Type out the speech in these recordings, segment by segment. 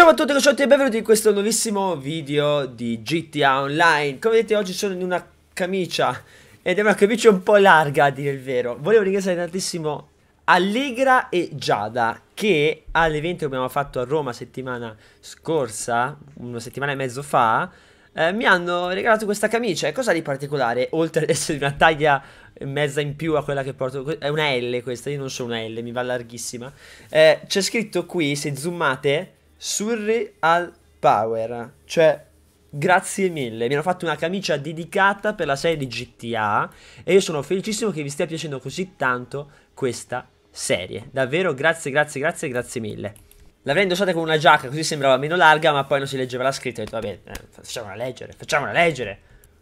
ciao a tutti cosciotti e benvenuti in questo nuovissimo video di GTA Online Come vedete oggi sono in una camicia Ed è una camicia un po' larga a dire il vero Volevo ringraziare tantissimo Allegra e Giada Che all'evento che abbiamo fatto a Roma settimana scorsa Una settimana e mezzo fa eh, Mi hanno regalato questa camicia E cosa di particolare? Oltre ad essere di una taglia mezza in più a quella che porto È una L questa, io non sono una L, mi va larghissima eh, C'è scritto qui, se zoomate Surri al Power, cioè Grazie mille, mi hanno fatto una camicia dedicata per la serie di GTA e io sono felicissimo che vi stia piacendo così tanto questa serie. Davvero grazie, grazie, grazie, grazie mille. L'avrei indossata con una giacca così sembrava meno larga ma poi non si leggeva la scritta e ho detto vabbè, eh, facciamola leggere, facciamola leggere.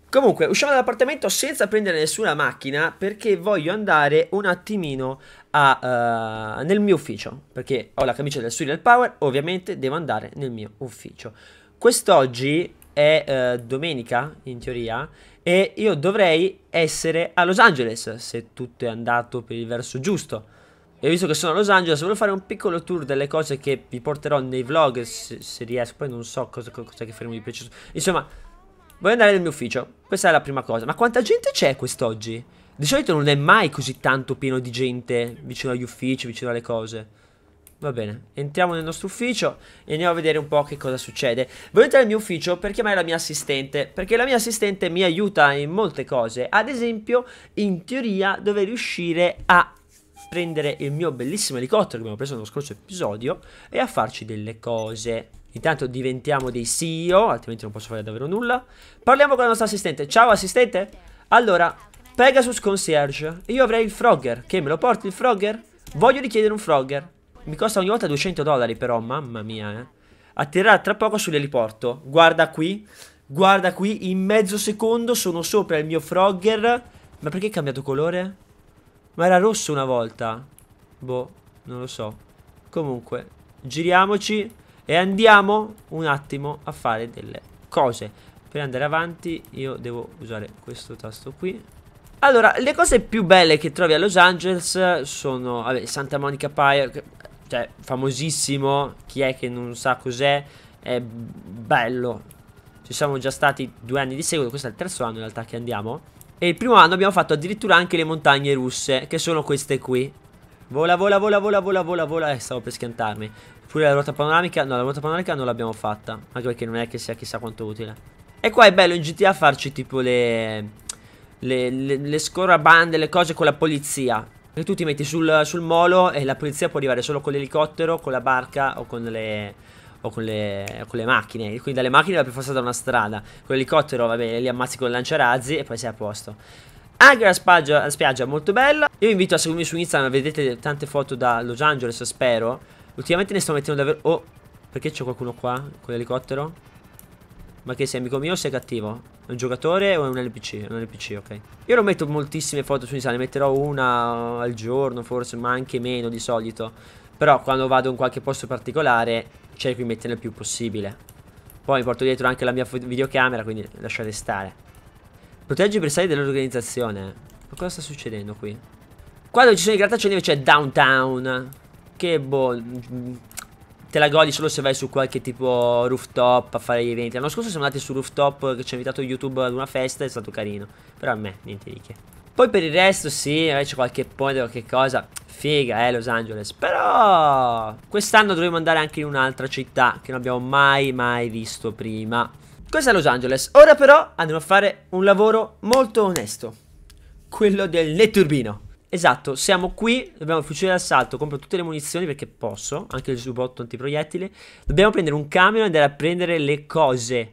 Comunque, usciamo dall'appartamento senza prendere nessuna macchina perché voglio andare un attimino a, uh, nel mio ufficio. Perché ho la camicia del Surreal Power, ovviamente devo andare nel mio ufficio. Quest'oggi è uh, domenica, in teoria, e io dovrei essere a Los Angeles, se tutto è andato per il verso giusto. E visto che sono a Los Angeles, volevo fare un piccolo tour delle cose che vi porterò nei vlog, se, se riesco. Poi non so cosa, cosa che faremo di preciso. Insomma Voglio andare nel mio ufficio. Questa è la prima cosa. Ma quanta gente c'è quest'oggi? Di solito non è mai così tanto pieno di gente vicino agli uffici, vicino alle cose. Va bene, entriamo nel nostro ufficio e andiamo a vedere un po' che cosa succede. Voglio entrare nel mio ufficio per chiamare la mia assistente, perché la mia assistente mi aiuta in molte cose. Ad esempio, in teoria dovrei riuscire a prendere il mio bellissimo elicottero che abbiamo preso nello scorso episodio e a farci delle cose. Intanto diventiamo dei CEO, altrimenti non posso fare davvero nulla. Parliamo con la nostra assistente. Ciao assistente. Allora, Pegasus Concierge. Io avrei il Frogger. Che me lo porti il Frogger? Voglio richiedere un Frogger. Mi costa ogni volta 200 dollari però, mamma mia, eh. Atterrerà tra poco sull'eliporto. Guarda qui. Guarda qui, in mezzo secondo sono sopra il mio Frogger. Ma perché è cambiato colore? Ma era rosso una volta. Boh, non lo so. Comunque, giriamoci. E andiamo un attimo a fare delle cose. Per andare avanti io devo usare questo tasto qui. Allora, le cose più belle che trovi a Los Angeles sono vabbè, Santa Monica Pier, cioè famosissimo, chi è che non sa cos'è, è bello. Ci siamo già stati due anni di seguito, questo è il terzo anno in realtà che andiamo. E il primo anno abbiamo fatto addirittura anche le montagne russe, che sono queste qui. Vola, vola, vola, vola, vola, vola, vola, eh, stavo per schiantarmi. Pure la ruota panoramica. No, la ruota panoramica non l'abbiamo fatta. Anche perché non è che sia chissà quanto utile. E qua è bello in GTA farci tipo le. Le, le, le scorrabande, le cose con la polizia. Che tu ti metti sul, sul, molo e la polizia può arrivare solo con l'elicottero, con la barca o con le. O con le, con le macchine. Quindi dalle macchine va per forza da una strada. Con l'elicottero, vabbè, li ammazzi con il lanciarazzi e poi sei a posto. Anche la spiaggia, la spiaggia molto bella. Io vi invito a seguirmi su Instagram, vedete tante foto da Los Angeles, spero. Ultimamente ne sto mettendo davvero... Oh, perché c'è qualcuno qua con l'elicottero? Ma che sei amico mio o sei cattivo? È un giocatore o è un NPC? È un NPC, ok. Io non metto moltissime foto su Instagram, ne metterò una al giorno forse, ma anche meno di solito. Però quando vado in qualche posto particolare cerco di metterne il più possibile. Poi mi porto dietro anche la mia videocamera, quindi lasciate stare. Proteggi i bersagli dell'organizzazione. Ma cosa sta succedendo qui? Qua dove ci sono i grattacieli invece è downtown che boh mm, te la godi solo se vai su qualche tipo rooftop a fare gli eventi. L'anno scorso siamo andati su rooftop che ci ha invitato YouTube ad una festa, è stato carino. Però a me, niente di che. Poi per il resto sì, magari c'è qualche ponte, qualche cosa. Figa, eh, Los Angeles. Però quest'anno dovremmo andare anche in un'altra città che non abbiamo mai, mai visto prima. Questa è Los Angeles. Ora però andremo a fare un lavoro molto onesto. Quello del netturbino. Esatto, siamo qui, dobbiamo fucile d'assalto, compro tutte le munizioni perché posso, anche il giubbotto antiproiettile. Dobbiamo prendere un camion e andare a prendere le cose.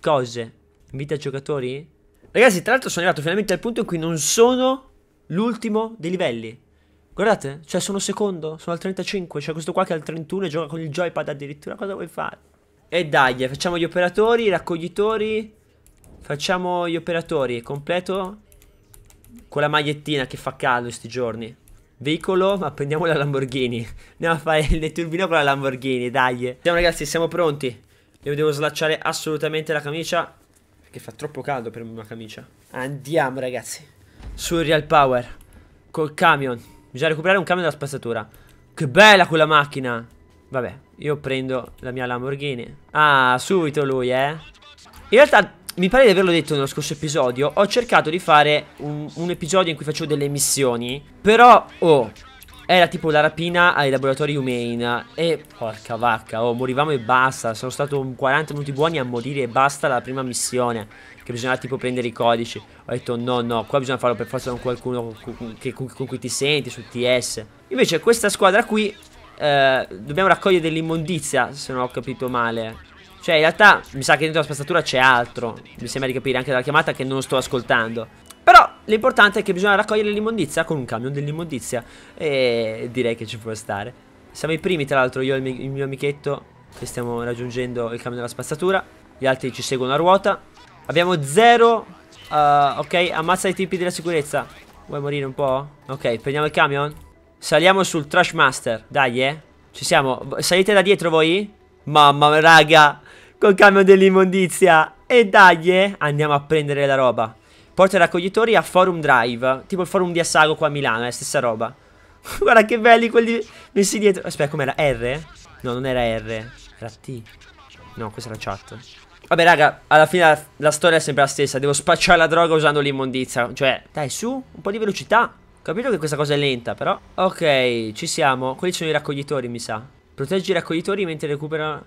Cose. Invita giocatori? Ragazzi, tra l'altro sono arrivato finalmente al punto in cui non sono l'ultimo dei livelli. Guardate, cioè sono secondo, sono al 35, c'è cioè questo qua che è al 31 e gioca con il joypad addirittura, cosa vuoi fare? E dai, facciamo gli operatori, i raccoglitori, facciamo gli operatori, completo con la magliettina che fa caldo in questi giorni. Veicolo, ma prendiamo la Lamborghini. Andiamo a fare il turbino con la Lamborghini, dai. Siamo ragazzi, siamo pronti. Io devo slacciare assolutamente la camicia. Perché fa troppo caldo per una camicia. Andiamo ragazzi. Sul Real Power. Col camion. Bisogna recuperare un camion dalla spazzatura. Che bella quella macchina. Vabbè, io prendo la mia Lamborghini. Ah, subito lui, eh. In realtà mi pare di averlo detto nello scorso episodio, ho cercato di fare un, un episodio in cui facevo delle missioni, però, oh, era tipo la rapina ai laboratori Humane e porca vacca, oh, morivamo e basta, sono stato 40 minuti buoni a morire e basta la prima missione che bisognava tipo prendere i codici. Ho detto no, no, qua bisogna farlo per forza con qualcuno che, con, con cui ti senti, su TS. Invece questa squadra qui eh, dobbiamo raccogliere dell'immondizia, se non ho capito male. Cioè, in realtà, mi sa che dentro la spazzatura c'è altro. Mi sembra di capire anche dalla chiamata che non sto ascoltando. Però, l'importante è che bisogna raccogliere l'immondizia con un camion dell'immondizia. E direi che ci può stare. Siamo i primi, tra l'altro, io e il mio amichetto, che stiamo raggiungendo il camion della spazzatura. Gli altri ci seguono a ruota. Abbiamo zero... Uh, ok, ammazza i tipi della sicurezza. Vuoi morire un po'? Ok, prendiamo il camion. Saliamo sul Trash Master. Dai, eh. Ci siamo. Salite da dietro voi? Mamma, raga col camion dell'immondizia. E dai, eh, andiamo a prendere la roba. Porta i raccoglitori a Forum Drive, tipo il forum di Assago qua a Milano, è eh, la stessa roba. Guarda che belli quelli messi dietro. Aspetta, com'era? R? No, non era R. Era T. No, questa era chat. Vabbè, raga, alla fine la, la storia è sempre la stessa. Devo spacciare la droga usando l'immondizia. Cioè, dai, su, un po' di velocità. Capito che questa cosa è lenta, però. Ok, ci siamo. Quelli sono i raccoglitori, mi sa. Proteggi i raccoglitori mentre recuperano...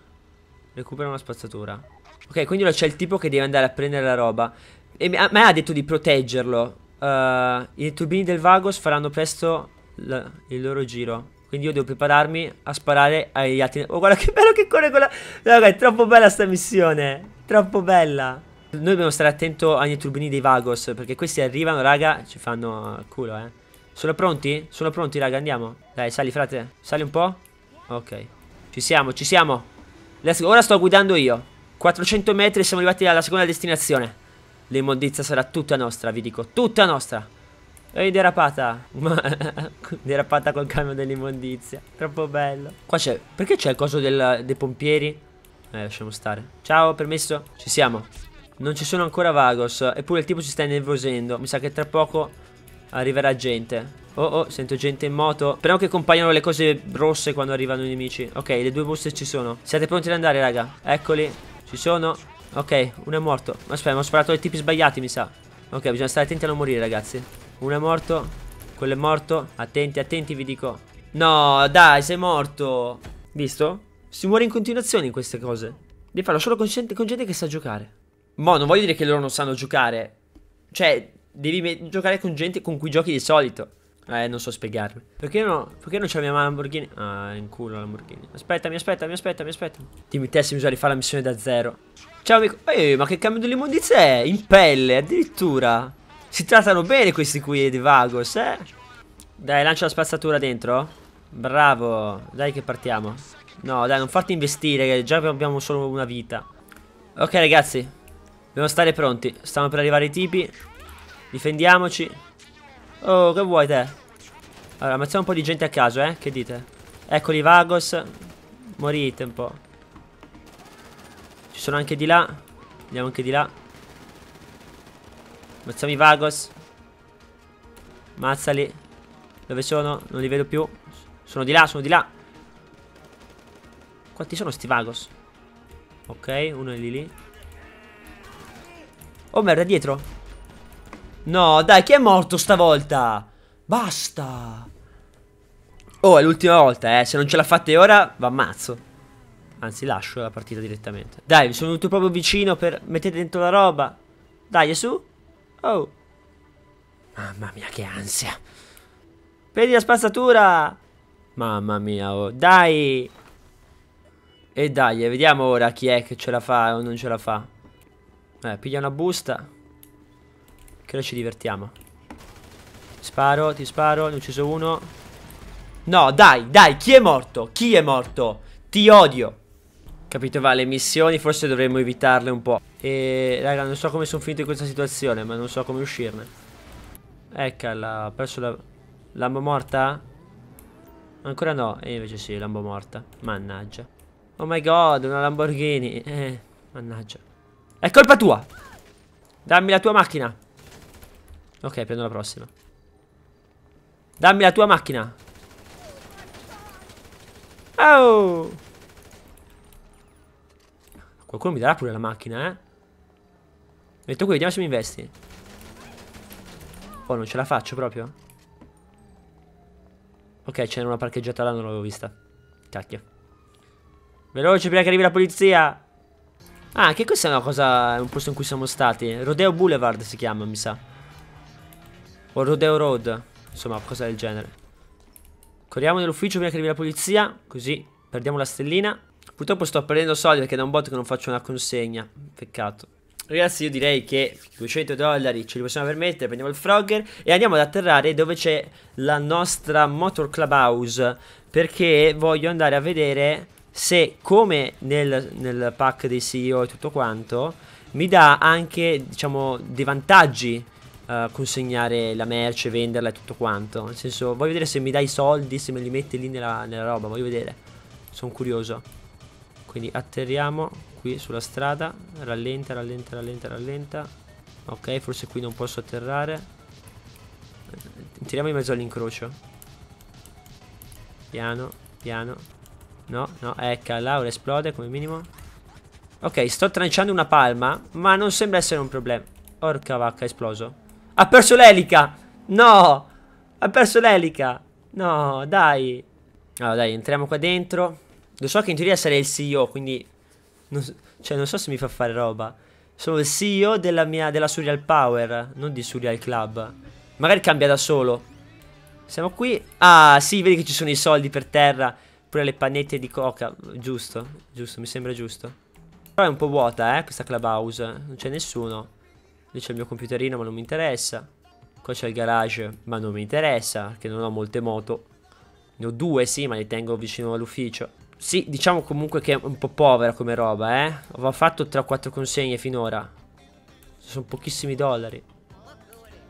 Recupera una spazzatura. Ok, quindi c'è il tipo che deve andare a prendere la roba. E a me ha detto di proteggerlo. Uh, I turbini del Vagos faranno presto il loro giro. Quindi io devo prepararmi a sparare agli altri. Oh, guarda che bello che corre quella. Raga, è troppo bella sta missione. Troppo bella. Noi dobbiamo stare attenti agli turbini dei Vagos. Perché questi arrivano, raga. Ci fanno culo, eh. Sono pronti? Sono pronti, raga. Andiamo. Dai, sali, frate. Sali un po'. Ok. Ci siamo, ci siamo. Let's go. Ora sto guidando io. 400 metri e siamo arrivati alla seconda destinazione. L'immondizia sarà tutta nostra, vi dico. Tutta nostra. Ehi, derapata. derapata col camion dell'immondizia. Troppo bello. Qua c'è... Perché c'è il coso del... dei pompieri? Eh, lasciamo stare. Ciao, permesso? Ci siamo. Non ci sono ancora Vagos. Eppure il tipo si sta innervosendo. Mi sa che tra poco Arriverà gente. Oh oh, sento gente in moto. Speriamo che compaiano le cose rosse quando arrivano i nemici. Ok, le due buste ci sono. Siete pronti ad andare, raga? Eccoli. Ci sono. Ok, uno è morto. Aspetta, mi ho sparato ai tipi sbagliati, mi sa. Ok, bisogna stare attenti a non morire, ragazzi. Uno è morto. Quello è morto. Attenti, attenti, vi dico. No, dai, sei morto. Visto? Si muore in continuazione in queste cose. Devi farlo solo con gente, con gente che sa giocare. Boh, non voglio dire che loro non sanno giocare. Cioè, devi giocare con gente con cui giochi di solito. Eh, non so spiegarmi. Perché no? Perché non c'è mia Lamborghini? Ah, è in culo la Lamborghini. Aspettami, aspettami, aspettami, aspettami. Dimmi te se bisogna rifare la missione da zero. Ciao amico. Ehi, ma che cambio dell'immondizia è? In pelle, addirittura. Si trattano bene questi qui di Vagos, eh? Dai, lancia la spazzatura dentro. Bravo. Dai che partiamo. No, dai, non farti investire, che già abbiamo solo una vita. Ok, ragazzi. Dobbiamo stare pronti. Stanno per arrivare i tipi. Difendiamoci. Oh, che vuoi te? Allora, ammazziamo un po' di gente a caso, eh? Che dite? Eccoli, Vagos. Morite un po'. Ci sono anche di là. Andiamo anche di là. Ammazziamo i Vagos. Mazzali. Dove sono? Non li vedo più. Sono di là, sono di là. Quanti sono sti Vagos? Ok, uno è lì lì. Oh merda, dietro. No, dai, chi è morto stavolta? Basta. Oh, è l'ultima volta, eh. Se non ce la fate ora, va ammazzo. Anzi, lascio la partita direttamente. Dai, mi sono venuto proprio vicino per... Mettete dentro la roba. Dai, su. Oh. Mamma mia, che ansia. Prendi la spazzatura. Mamma mia, oh. Dai. E dai, vediamo ora chi è che ce la fa o non ce la fa. Eh, piglia una busta. Che noi ci divertiamo. Sparo, ti sparo, ne ho ucciso uno. No, dai, dai, chi è morto? Chi è morto? Ti odio. Capito, va, le missioni forse dovremmo evitarle un po'. E, raga, non so come sono finito in questa situazione, ma non so come uscirne. Eccola, ho perso la... Lambo morta? Ancora no, e invece sì, lambo morta. Mannaggia. Oh my god, una Lamborghini. Eh, mannaggia. È colpa tua! Dammi la tua macchina! Ok, prendo la prossima. Dammi la tua macchina. Oh! Qualcuno mi darà pure la macchina, eh. Metto qui, vediamo se mi investi. Oh, non ce la faccio proprio. Ok, c'era una parcheggiata là, non l'avevo vista. Cacchio. Veloce prima che arrivi la polizia. Ah, anche questa è una cosa... È un posto in cui siamo stati. Rodeo Boulevard si chiama, mi sa. O Rodeo Road. Insomma, cosa del genere. Corriamo nell'ufficio prima che arrivi la polizia. Così perdiamo la stellina. Purtroppo sto perdendo soldi perché da un bot che non faccio una consegna. Peccato. Ragazzi, io direi che 200 dollari ce li possiamo permettere. Prendiamo il Frogger e andiamo ad atterrare dove c'è la nostra Motor Clubhouse Perché voglio andare a vedere se, come nel, nel pack dei CEO e tutto quanto, mi dà anche, diciamo, dei vantaggi eh, consegnare la merce, venderla e tutto quanto. Nel senso, voglio vedere se mi dai i soldi, se me li metti lì nella, nella roba, voglio vedere. Sono curioso. Quindi atterriamo qui sulla strada. Rallenta, rallenta, rallenta, rallenta. Ok, forse qui non posso atterrare. Tiriamo in mezzo all'incrocio. Piano, piano. No, no, ecco, Laura esplode come minimo. Ok, sto tranciando una palma, ma non sembra essere un problema. Orca vacca, esploso. Ha perso l'elica. No. Ha perso l'elica. No, dai. Allora, dai, entriamo qua dentro. Lo so che in teoria sarei il CEO, quindi... Non so, cioè, non so se mi fa fare roba. Sono il CEO della, mia, della Surreal Power, non di Surreal Club. Magari cambia da solo. Siamo qui. Ah, sì, vedi che ci sono i soldi per terra. Pure le pannette di coca. Giusto, giusto, mi sembra giusto. Però è un po' vuota, eh, questa clubhouse. Non c'è nessuno. Lì c'è il mio computerino ma non mi interessa. Qua c'è il garage ma non mi interessa perché non ho molte moto. Ne ho due sì ma le tengo vicino all'ufficio. Sì, diciamo comunque che è un po' povera come roba, eh. Ho fatto tra quattro consegne finora. Ci sono pochissimi dollari.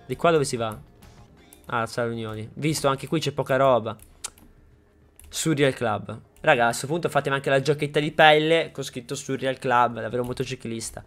Di qua dove si va? Ah, la sala riunioni. Visto, anche qui c'è poca roba. Surreal Club. Raga, a questo punto fatemi anche la giacchetta di pelle con scritto Surreal Club, davvero motociclista.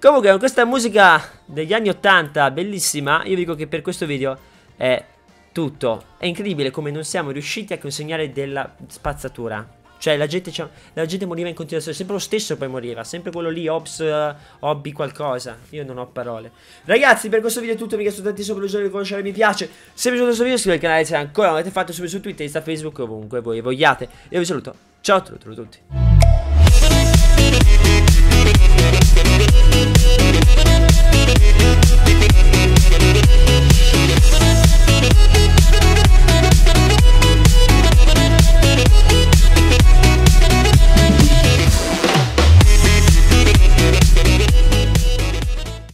Comunque con questa musica degli anni 80 bellissima io vi dico che per questo video è tutto. È incredibile come non siamo riusciti a consegnare della spazzatura. Cioè la gente, la gente moriva in continuazione, sempre lo stesso poi moriva, sempre quello lì, Ops, uh, Hobby qualcosa, io non ho parole. Ragazzi per questo video è tutto, mi chiedo tantissimo per l'uso di conoscere mi piace, se vi è piaciuto questo video iscrivetevi al canale se ancora non l'avete fatto, subito su Twitter, Insta, Facebook, ovunque voi vogliate. Io vi saluto, ciao a tutti. Thank you.